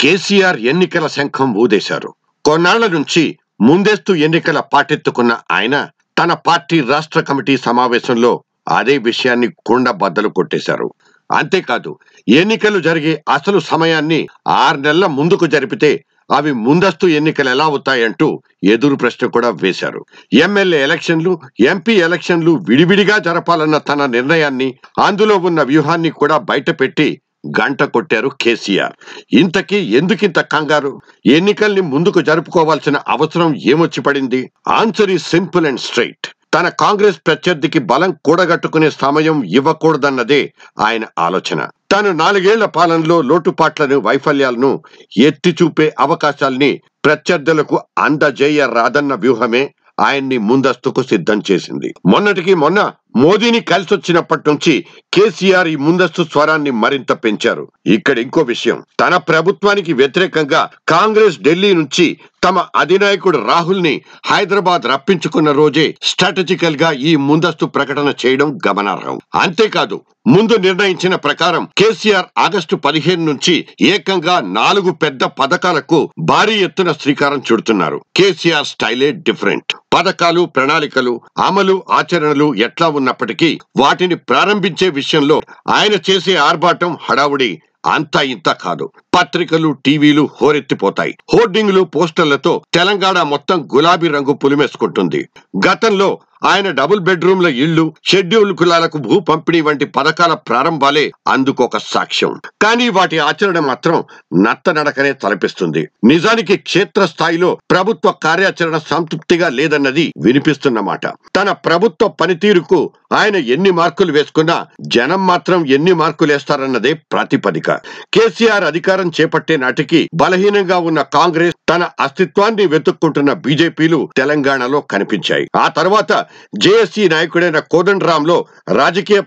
కేసీఆర్ ఎన్నికల శంఖం ఊదేశారు కొన్నాళ్ల నుంచి ముందస్తు ఎన్నికల పాటెత్తుకున్న ఆయన తన పార్టీ రాష్ట్ర కమిటీ సమావేశంలో అదే విషయాన్ని కుండ బద్దలు కొట్టేశారు అంతేకాదు ఎన్నికలు జరిగే అసలు సమయాన్ని ఆరు నెలల ముందుకు జరిపితే అవి ముందస్తు ఎన్నికలు ఎలా అవుతాయంటూ ఎదురు ప్రశ్న కూడా వేశారు ఎమ్మెల్యే ఎలక్షన్లు ఎంపీ ఎలక్షన్లు విడివిడిగా జరపాలన్న తన నిర్ణయాన్ని అందులో ఉన్న వ్యూహాన్ని కూడా బయటపెట్టి గంట కొట్టారు కేసీఆర్ ఇంతకీ ఎందుకింత కంగారు ఎన్నికల్ని ముందుకు జరుపుకోవాల్సిన అవసరం ఏమొచ్చి పడింది ఆన్సర్ ఈ సింపుల్ అండ్ స్ట్రైట్ తన కాంగ్రెస్ ప్రత్యర్థికి బలం కూడగట్టుకునే సమయం ఇవ్వకూడదన్నదే ఆయన ఆలోచన తను నాలుగేళ్ల పాలనలో లోటుపాట్లను వైఫల్యాలను ఎత్తి చూపే అవకాశాల్ని ప్రత్యర్థులకు అందజేయరాదన్న వ్యూహమే ఆయన్ని ముందస్తుకు సిద్ధం చేసింది మొన్నటికి మొన్న మోదీని కలిసి వచ్చినప్పటి నుంచి కేసీఆర్ ఈ ముందస్తు స్వరాన్ని మరింత పెంచారు ఇక్కడ ఇంకో విషయం తన ప్రభుత్వానికి వ్యతిరేకంగా కాంగ్రెస్ ఢిల్లీ నుంచి తమ అధినాయకుడు రాహుల్ని హైదరాబాద్ రప్పించుకున్న రోజే స్ట్రాటజికల్ గా ఈ ముందస్తు ప్రకటన చేయడం గమనార్హం అంతేకాదు ముందు నిర్ణయించిన ప్రకారం కేసీఆర్ ఆగస్టు పదిహేను నుంచి ఏకంగా నాలుగు పెద్ద పథకాలకు భారీ ఎత్తున శ్రీకారం చుడుతున్నారు కేసీఆర్ స్టైలే డిఫరెంట్ పథకాలు ప్రణాళికలు అమలు ఆచరణలు ఎట్లా ఉన్నప్పటికీ వాటిని ప్రారంభించే విషయంలో ఆయన చేసే ఆర్భాటం హడావుడి అంతా ఇంత కాదు పత్రికలు టీవీలు హోరెత్తిపోతాయి హోర్డింగ్లు పోస్టర్లతో తెలంగాణ మొత్తం గులాబీ రంగు పులిమేసుకుంటుంది గతంలో ఆయన డబుల్ బెడ్రూమ్ల ఇళ్లు షెడ్యూల్ కులాలకు భూ పంపిణీ వంటి పథకాల ప్రారంభాలే అందుకొక సాక్ష్యం కానీ వాటి ఆచరణ మాత్రం నత్తనడకనే తలపిస్తుంది నిజానికి క్షేత్ర స్థాయిలో ప్రభుత్వ కార్యాచరణ సంతృప్తిగా లేదన్నది వినిపిస్తున్నమాట తన ప్రభుత్వ పనితీరుకు ఆయన ఎన్ని మార్కులు వేసుకున్నా జనం మాత్రం ఎన్ని మార్కులు వేస్తారన్నదే ప్రాతిపదిక కేసీఆర్ అధికారం చేపట్టే నాటికి బలహీనంగా ఉన్న కాంగ్రెస్ తన అస్తిత్వాన్ని వెతుక్కుంటున్న బీజేపీలు తెలంగాణలో కనిపించాయి ఆ తర్వాత జేఎస్సీ నాయకుడైన కోదండరాంలో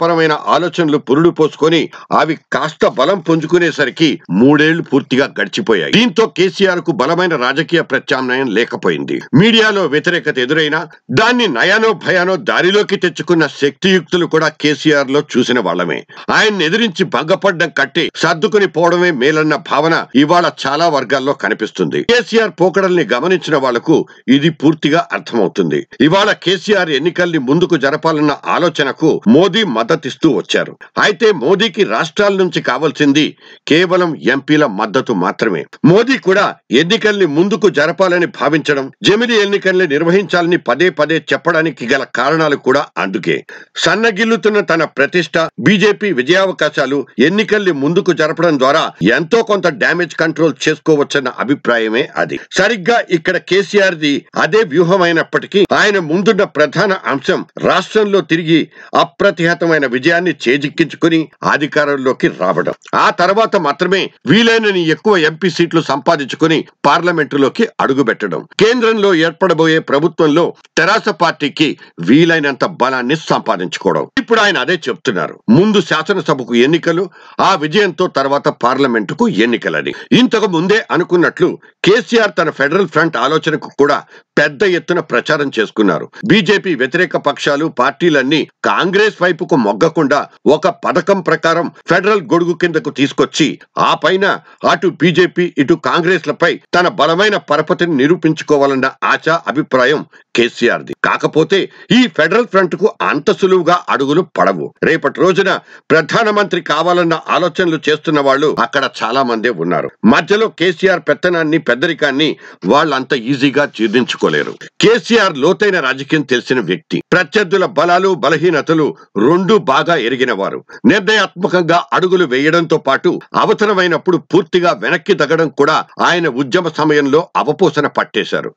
పరమైన ఆలోచనలు పురుడు పోసుకొని అవి కాస్త బలం పుంజుకునేసరికి మూడేళ్లు పూర్తిగా గడిచిపోయాయి దీంతో కేసీఆర్ కు బలమైన రాజకీయ ప్రత్యామ్నాయం లేకపోయింది మీడియాలో వ్యతిరేకత ఎదురైనా దాన్ని నయానో భయానో దారిలోకి తెచ్చుకున్న శక్తియుక్తులు కూడా కేసీఆర్ లో చూసిన వాళ్ళమే ఆయన్ని ఎదిరించి భంగపడ్డం కట్టి సర్దుకుని పోవడమే మేలన్న భావన ఇవాళ చాలా వర్గాల్లో కనిపిస్తుంది కేసీఆర్ పోకడల్ని గమనించిన వాళ్లకు ఇది పూర్తిగా అర్థమవుతుంది ఇవాళ కేసీఆర్ ఎన్నికల్ని ముందుకు జరపాలన్న ఆలోచనకు మోదీ మద్దతిస్తూ వచ్చారు అయితే మోదీకి రాష్ట్రాల నుంచి కావాల్సింది కేవలం ఎంపీల మద్దతు మాత్రమే మోదీ కూడా ఎన్నికల్ని ముందుకు జరపాలని భావించడం జమిలి ఎన్నికల్ని నిర్వహించాలని పదే పదే చెప్పడానికి గల కారణాలు కూడా అందుకే సన్నగిల్లుతున్న తన ప్రతిష్ట బీజేపీ విజయావకాశాలు ఎన్నికల్ని ముందుకు జరపడం ద్వారా ఎంతో కొంత డ్యామేజ్ కంట్రోల్ చేసుకోవచ్చన్న అభిప్రాయమే అది సరిగ్గా ఇక్కడ కేసీఆర్ ది అదే వ్యూహమైనప్పటికీ ఆయన ముందున్న ప్రధాన ప్రధాన అంశం రాష్ట్రంలో తిరిగి అప్రతిహతమైన విజయాన్ని చేజిక్కించుకుని అధికారంలోకి రావడం ఆ తర్వాత మాత్రమే వీలైనని ఎక్కువ ఎంపీ సీట్లు సంపాదించుకుని పార్లమెంటులోకి అడుగుపెట్టడం కేంద్రంలో ఏర్పడబోయే ప్రభుత్వంలో తెరాస పార్టీకి వీలైనంత బలాన్ని సంపాదించుకోవడం ఇప్పుడు ఆయన అదే చెప్తున్నారు ముందు శాసనసభకు ఎన్నికలు ఆ విజయంతో తర్వాత పార్లమెంటుకు ఎన్నికలని ఇంతకు ముందే అనుకున్నట్లు కేసీఆర్ తన ఫెడరల్ ఫ్రంట్ ఆలోచనకు కూడా పెద్ద ఎత్తున ప్రచారం చేసుకున్నారు బీజేపీ వ్యతిరేక పక్షాలు పార్టీలన్నీ కాంగ్రెస్ వైపుకు మొగ్గకుండా ఒక పథకం ప్రకారం ఫెడరల్ గొడుగు కిందకు తీసుకొచ్చి ఆ పైన అటు బీజేపీ ఇటు కాంగ్రెస్లపై తన బలమైన పరపతిని నిరూపించుకోవాలన్న ఆశా అభిప్రాయం కేసీఆర్ది కాకపోతే ఈ ఫెడరల్ ఫ్రంట్ కు అంత సులువుగా అడుగులు పడవు రేపటి రోజున ప్రధానమంత్రి కావాలన్న ఆలోచనలు చేస్తున్న వాళ్ళు అక్కడ చాలా మందే ఉన్నారు మధ్యలో కేసీఆర్ పెత్తనాన్ని పెద్దరికాన్ని వాళ్ళంత ఈజీగా జీర్ణించుకో తట్టుకోలేరు కేసీఆర్ లోతైన రాజకీయం తెలిసిన వ్యక్తి ప్రత్యర్థుల బలాలు బలహీనతలు రెండూ బాగా ఎరిగిన వారు నిర్ణయాత్మకంగా అడుగులు వేయడంతో పాటు అవసరమైనప్పుడు పూర్తిగా వెనక్కి తగ్గడం కూడా ఆయన ఉద్యమ సమయంలో అవపోసన పట్టేశారు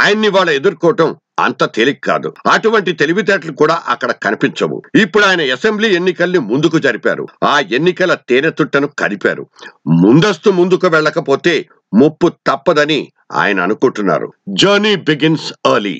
ఆయన్ని వాళ్ళ ఎదుర్కోవటం అంత తేలిక కాదు అటువంటి తెలివితేటలు కూడా అక్కడ కనిపించవు ఇప్పుడు ఆయన అసెంబ్లీ ఎన్నికల్ని ముందుకు జరిపారు ఆ ఎన్నికల తేనెతుట్టను కలిపారు ముందస్తు ముందుకు వెళ్ళకపోతే ముప్పు తప్పదని ఆయన అనుకుంటున్నారు జర్నీ బిగిన్స్ ఎర్లీ